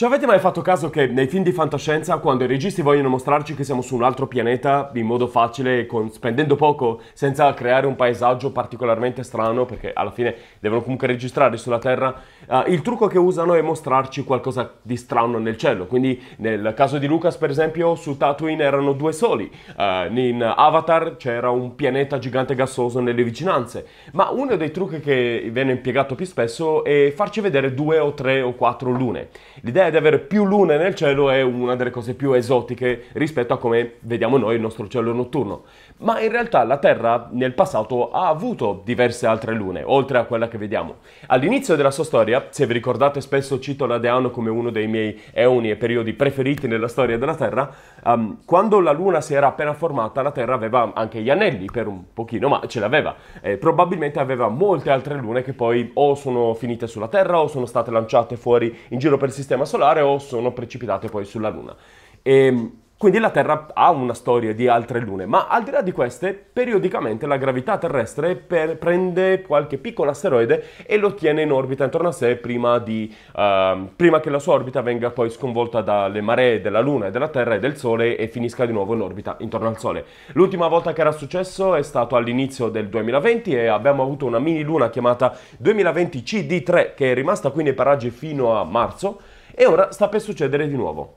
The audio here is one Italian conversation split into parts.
Ci cioè, avete mai fatto caso che nei film di fantascienza, quando i registi vogliono mostrarci che siamo su un altro pianeta in modo facile, con, spendendo poco, senza creare un paesaggio particolarmente strano, perché alla fine devono comunque registrare sulla Terra, uh, il trucco che usano è mostrarci qualcosa di strano nel cielo. Quindi nel caso di Lucas, per esempio, su Tatooine erano due soli, uh, in Avatar c'era un pianeta gigante gassoso nelle vicinanze, ma uno dei trucchi che viene impiegato più spesso è farci vedere due o tre o quattro lune. L'idea è l'idea di avere più lune nel cielo è una delle cose più esotiche rispetto a come vediamo noi il nostro cielo notturno. Ma in realtà la Terra nel passato ha avuto diverse altre lune, oltre a quella che vediamo. All'inizio della sua storia, se vi ricordate spesso cito l'Adeano come uno dei miei eoni e periodi preferiti nella storia della Terra, um, quando la luna si era appena formata la Terra aveva anche gli anelli per un pochino, ma ce l'aveva. Eh, probabilmente aveva molte altre lune che poi o sono finite sulla Terra o sono state lanciate fuori in giro per il sistema solare solare o sono precipitate poi sulla Luna. E, ehm, quindi la Terra ha una storia di altre lune, ma al di là di queste, periodicamente la gravità terrestre per, prende qualche piccolo asteroide e lo tiene in orbita intorno a sé prima, di, uh, prima, che la sua orbita venga poi sconvolta dalle maree della Luna e della Terra e del Sole e finisca di nuovo in orbita intorno al Sole. L'ultima volta che era successo è stato all'inizio del 2020 e abbiamo avuto una mini luna chiamata 2020 CD3 che è rimasta quindi nei paraggi fino a marzo e ora sta per succedere di nuovo.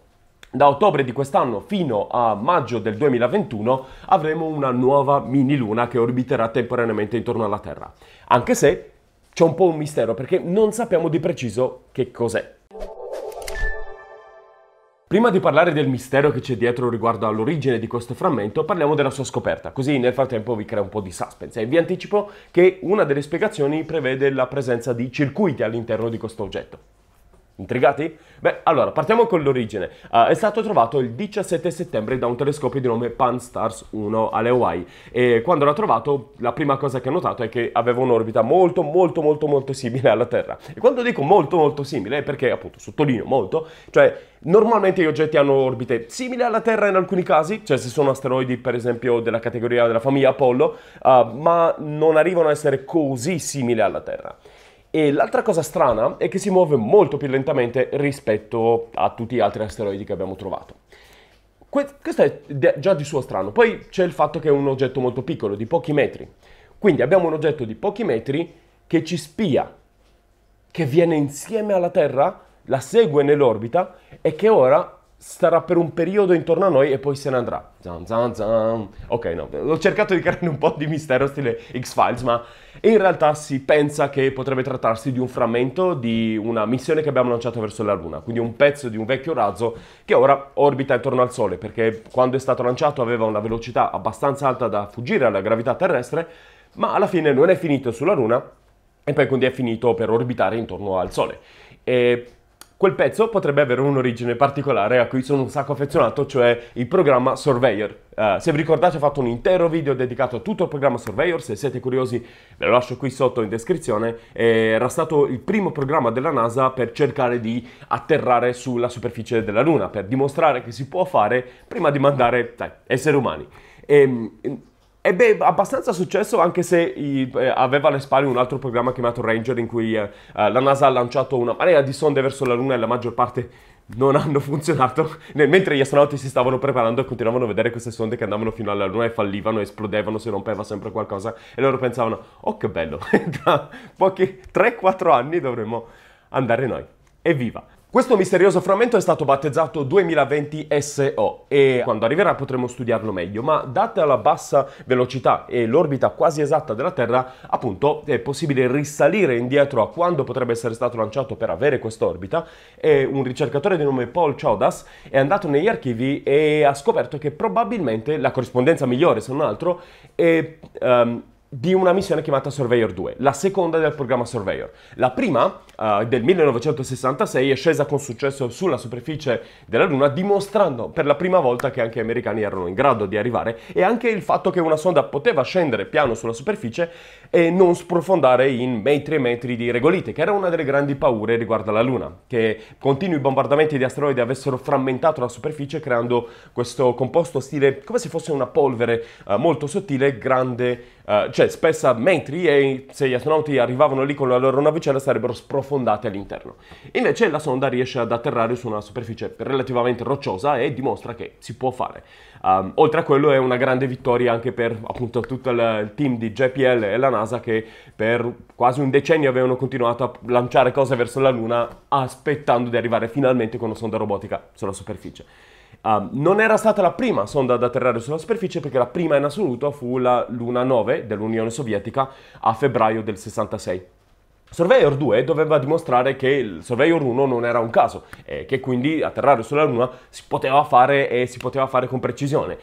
Da ottobre di quest'anno fino a maggio del 2021 avremo una nuova mini luna che orbiterà temporaneamente intorno alla Terra. Anche se c'è un po' un mistero perché non sappiamo di preciso che cos'è. Prima di parlare del mistero che c'è dietro riguardo all'origine di questo frammento, parliamo della sua scoperta, così nel frattempo vi crea un po' di suspense e vi anticipo che una delle spiegazioni prevede la presenza di circuiti all'interno di questo oggetto. Intrigati? Beh, allora, partiamo con l'origine. Uh, è stato trovato il 17 settembre da un telescopio di nome Pan-STARRS 1 alle Hawaii e quando l'ha trovato la prima cosa che ha notato è che aveva un'orbita molto molto molto molto simile alla Terra. E quando dico molto molto simile è perché appunto sottolineo molto, cioè normalmente gli oggetti hanno orbite simili alla Terra in alcuni casi, cioè se sono asteroidi per esempio della categoria della famiglia Apollo, uh, ma non arrivano a essere così simili alla Terra. E l'altra cosa strana è che si muove molto più lentamente rispetto a tutti gli altri asteroidi che abbiamo trovato. questo è già di suo strano. Poi c'è il fatto che è un oggetto molto piccolo, di pochi metri. Quindi abbiamo un oggetto di pochi metri che ci spia, che viene insieme alla Terra, la segue nell'orbita e che ora starà per un periodo intorno a noi e poi se ne andrà. Zan, zan, zan. Ok, no, ho cercato di creare un po' di mistero stile X-Files, ma in realtà si pensa che potrebbe trattarsi di un frammento di una missione che abbiamo lanciato verso la Luna, quindi un pezzo di un vecchio razzo che ora orbita intorno al Sole, perché quando è stato lanciato aveva una velocità abbastanza alta da fuggire alla gravità terrestre, ma alla fine non è finito sulla Luna e poi quindi è finito per orbitare intorno al Sole. E Quel pezzo potrebbe avere un'origine particolare a cui sono un sacco affezionato, cioè il programma Surveyor. Uh, se vi ricordate ho fatto un intero video dedicato a tutto il programma Surveyor, se siete curiosi ve lo lascio qui sotto in descrizione, era stato il primo programma della NASA per cercare di atterrare sulla superficie della Luna, per dimostrare che si può fare prima di mandare dai, esseri umani. E, ehm, ebbe abbastanza successo anche se i, eh, aveva alle spalle un altro programma chiamato Ranger in cui eh, eh, la NASA ha lanciato una marea di sonde verso la Luna e la maggior parte non hanno funzionato mentre gli astronauti si stavano preparando e continuavano a vedere queste sonde che andavano fino alla luna e fallivano, esplodevano, si rompeva sempre qualcosa e loro pensavano oh che bello, tra pochi 3-4 anni dovremmo andare noi, evviva! Questo misterioso frammento è stato battezzato 2020 SO e quando arriverà potremo studiarlo meglio, ma data la bassa velocità e l'orbita quasi esatta della Terra, appunto è possibile risalire indietro a quando potrebbe essere stato lanciato per avere quest'orbita e un ricercatore di nome Paul Chodas è andato negli archivi e ha scoperto che probabilmente la corrispondenza migliore, se non altro, è um, di una missione chiamata Surveyor 2, la seconda del programma Surveyor. La prima, uh, del 1966, è scesa con successo sulla superficie della Luna, dimostrando per la prima volta che anche gli americani erano in grado di arrivare e anche il fatto che una sonda poteva scendere piano sulla superficie e non sprofondare in metri e metri di regolite, che era una delle grandi paure riguardo alla Luna, che continui bombardamenti di asteroidi avessero frammentato la superficie creando questo composto stile come se fosse una polvere uh, molto sottile, grande, uh, cioè cioè spessa mentre i, se gli astronauti arrivavano lì con la loro navicella sarebbero sprofondati all'interno. Invece la sonda riesce ad atterrare su una superficie relativamente rocciosa e dimostra che si può fare. Um, oltre a quello è una grande vittoria anche per appunto tutto il team di JPL e la NASA che per quasi un decennio avevano continuato a lanciare cose verso la Luna aspettando di arrivare finalmente con una sonda robotica sulla superficie. Uh, non era stata la prima sonda ad atterrare sulla superficie perché la prima in assoluto fu la Luna 9 dell'Unione Sovietica a febbraio del 66. Surveyor 2 doveva dimostrare che il Surveyor 1 non era un caso e che quindi atterrare sulla Luna si poteva fare e si poteva fare con precisione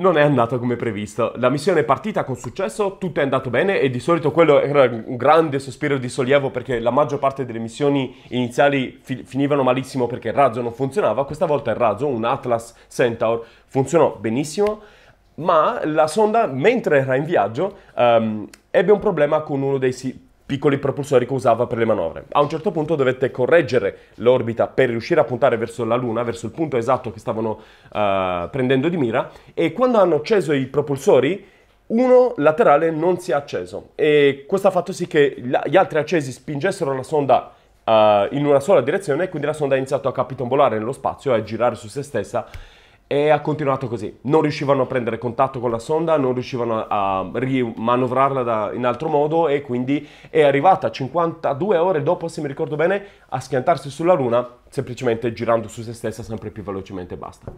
non è andata come previsto. La missione è partita con successo, tutto è andato bene e di solito quello era un grande sospiro di sollievo perché la maggior parte delle missioni iniziali fi- finivano malissimo perché il razzo non funzionava. Questa volta il razzo, un Atlas Centaur, funzionò benissimo, ma la sonda, mentre era in viaggio, um, ebbe un problema con uno dei si- piccoli propulsori che usava per le manovre. A un certo punto dovette correggere l'orbita per riuscire a puntare verso la Luna, verso il punto esatto che stavano uh, prendendo di mira, e quando hanno acceso i propulsori, uno laterale non si è acceso e questo ha fatto sì che gli altri accesi spingessero la sonda uh, in una sola direzione e quindi la sonda ha iniziato a capitombolare nello spazio e a girare su se stessa e ha continuato così. Non riuscivano a prendere contatto con la sonda, non riuscivano a, rimanovrarla da, in altro modo e quindi è arrivata 52 ore dopo, se mi ricordo bene, a schiantarsi sulla Luna, semplicemente girando su se stessa sempre più velocemente e basta.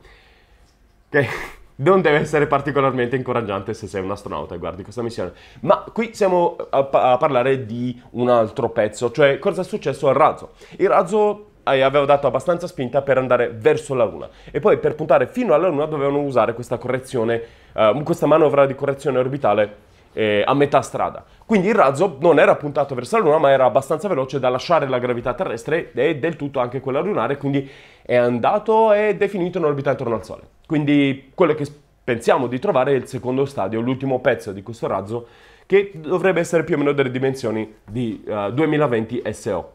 Ok? Non deve essere particolarmente incoraggiante se sei un astronauta e guardi questa missione. Ma qui siamo a, a parlare di un altro pezzo, cioè cosa è successo al razzo. Il razzo avevo dato abbastanza spinta per andare verso la luna e poi per puntare fino alla luna dovevano usare questa correzione, uh, questa manovra di correzione orbitale eh, a metà strada. Quindi il razzo non era puntato verso la Luna, ma era abbastanza veloce da lasciare la gravità terrestre e del tutto anche quella lunare, quindi è andato ed è finito in orbita intorno al Sole. Quindi quello che pensiamo di trovare è il secondo stadio, l'ultimo pezzo di questo razzo, che dovrebbe essere più o meno delle dimensioni di uh, 2020 SO.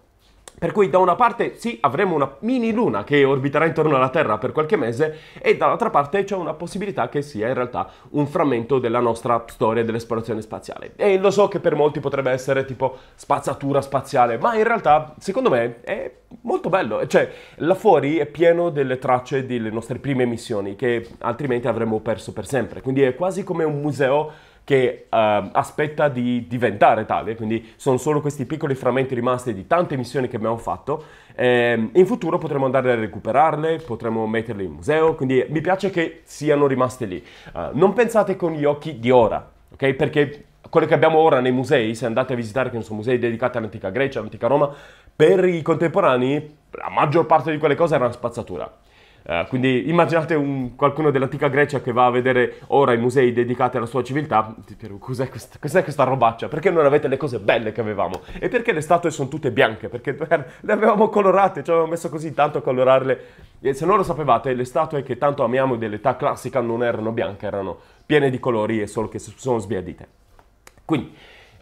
Per cui da una parte sì, avremo una mini luna che orbiterà intorno alla Terra per qualche mese e dall'altra parte c'è una possibilità che sia in realtà un frammento della nostra storia dell'esplorazione spaziale. E lo so che per molti potrebbe essere tipo spazzatura spaziale, ma in realtà secondo me è molto bello, cioè là fuori è pieno delle tracce delle nostre prime missioni che altrimenti avremmo perso per sempre, quindi è quasi come un museo che uh, aspetta di diventare tale, quindi sono solo questi piccoli frammenti rimasti di tante missioni che abbiamo fatto. Eh, in futuro potremo andare a recuperarle, potremo metterle in museo, quindi mi piace che siano rimaste lì. Uh, non pensate con gli occhi di ora, ok? Perché quello che abbiamo ora nei musei, se andate a visitare, che sono musei dedicati all'antica Grecia, all'antica Roma, per i contemporanei la maggior parte di quelle cose era una spazzatura. Eh, quindi immaginate un, qualcuno dell'antica Grecia che va a vedere ora i musei dedicati alla sua civiltà. Cos'è questa, cos'è questa robaccia? Perché non avete le cose belle che avevamo? E perché le statue sono tutte bianche? Perché le avevamo colorate, ci avevamo messo così tanto a colorarle. E se non lo sapevate, le statue che tanto amiamo dell'età classica non erano bianche, erano piene di colori e solo che sono sbiadite. Quindi,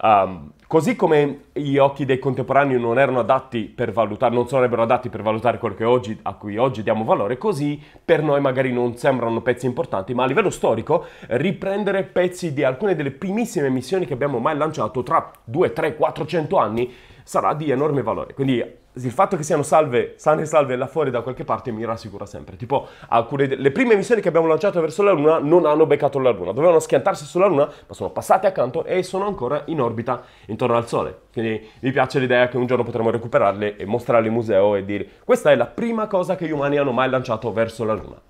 Um, così come gli occhi dei contemporanei non erano adatti per valutare, non sarebbero adatti per valutare quello oggi, a cui oggi diamo valore, così per noi magari non sembrano pezzi importanti, ma a livello storico riprendere pezzi di alcune delle primissime missioni che abbiamo mai lanciato tra 2, 3, 400 anni sarà di enorme valore. Quindi il fatto che siano salve, sane e salve là fuori da qualche parte mi rassicura sempre. Tipo, alcune de- le prime missioni che abbiamo lanciato verso la Luna non hanno beccato la Luna, dovevano schiantarsi sulla Luna, ma sono passate accanto e sono ancora in orbita intorno al Sole. Quindi mi piace l'idea che un giorno potremo recuperarle e mostrarle in museo e dire questa è la prima cosa che gli umani hanno mai lanciato verso la Luna.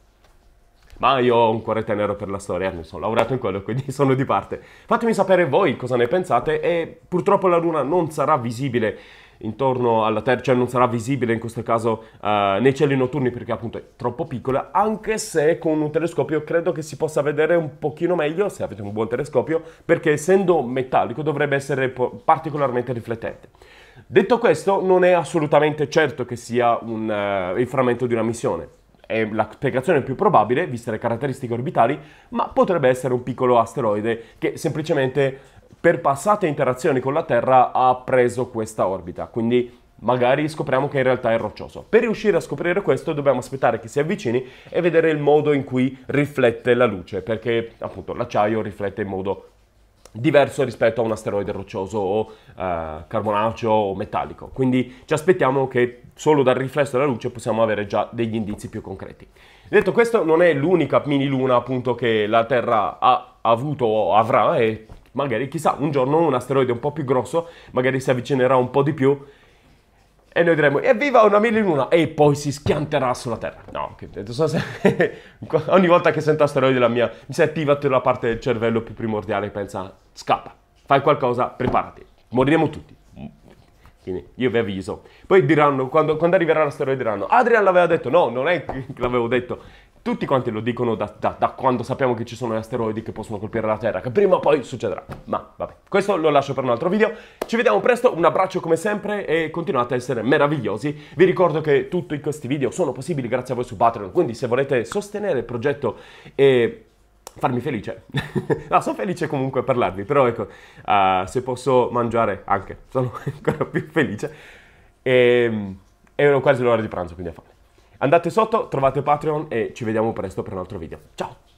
Ma io ho un cuore tenero per la storia, non sono laureato in quello, quindi sono di parte. Fatemi sapere voi cosa ne pensate e purtroppo la luna non sarà visibile intorno alla Terra, cioè non sarà visibile in questo caso uh, nei cieli notturni perché appunto è troppo piccola, anche se con un telescopio credo che si possa vedere un pochino meglio, se avete un buon telescopio, perché essendo metallico dovrebbe essere particolarmente riflettente. Detto questo, non è assolutamente certo che sia un, uh, il frammento di una missione è la spiegazione più probabile, viste le caratteristiche orbitali, ma potrebbe essere un piccolo asteroide che semplicemente per passate interazioni con la Terra ha preso questa orbita. Quindi magari scopriamo che in realtà è roccioso. Per riuscire a scoprire questo dobbiamo aspettare che si avvicini e vedere il modo in cui riflette la luce, perché appunto l'acciaio riflette in modo diverso rispetto a un asteroide roccioso o eh, carbonaceo o metallico. Quindi ci aspettiamo che solo dal riflesso della luce possiamo avere già degli indizi più concreti. Detto questo, non è l'unica mini luna appunto che la Terra ha avuto o avrà e magari chissà un giorno un asteroide un po' più grosso magari si avvicinerà un po' di più e noi diremo, evviva una mille in una! E poi si schianterà sulla Terra. No, che non so se... Ogni volta che sento asteroidi la mia... Mi si attiva la parte del cervello più primordiale che pensa, scappa, fai qualcosa, preparati. Moriremo tutti. Quindi io vi avviso. Poi diranno, quando, quando arriverà l'asteroide diranno, Adrian l'aveva detto, no, non è che l'avevo detto. Tutti quanti lo dicono da, da, da, quando sappiamo che ci sono gli asteroidi che possono colpire la Terra, che prima o poi succederà. Ma vabbè, questo lo lascio per un altro video. Ci vediamo presto, un abbraccio come sempre e continuate a essere meravigliosi. Vi ricordo che tutti questi video sono possibili grazie a voi su Patreon, quindi se volete sostenere il progetto e farmi felice. no, sono felice comunque a parlarvi, però ecco, uh, se posso mangiare anche, sono ancora più felice. E, ehm, è quasi l'ora di pranzo, quindi a fame. Andate sotto, trovate Patreon e ci vediamo presto per un altro video. Ciao!